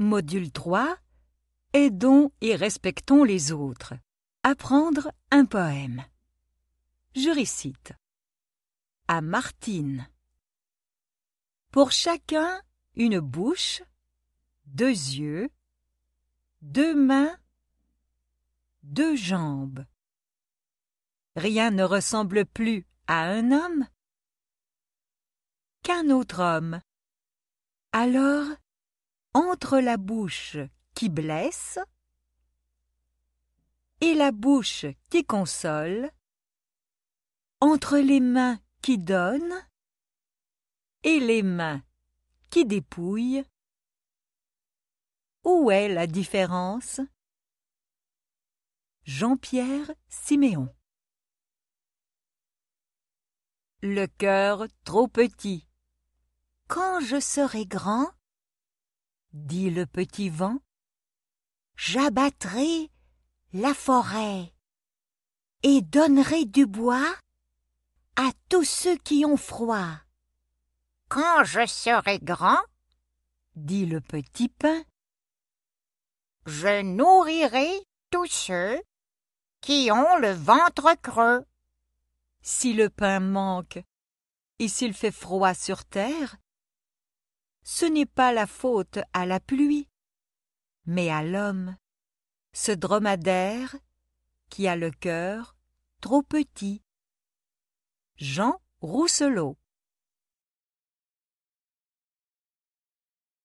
Module 3 Aidons et respectons les autres. Apprendre un poème. Je récite. À Martine. Pour chacun, une bouche, deux yeux, deux mains, deux jambes. Rien ne ressemble plus à un homme qu'un autre homme. Alors, entre la bouche qui blesse et la bouche qui console, entre les mains qui donnent et les mains qui dépouillent, où est la différence Jean-Pierre Siméon Le cœur trop petit. Quand je serai grand, dit le petit vent, j'abattrai la forêt et donnerai du bois à tous ceux qui ont froid. Quand je serai grand, dit le petit pain, je nourrirai tous ceux qui ont le ventre creux. Si le pain manque et s'il fait froid sur terre, ce n'est pas la faute à la pluie, mais à l'homme, ce dromadaire qui a le cœur trop petit. Jean Rousselot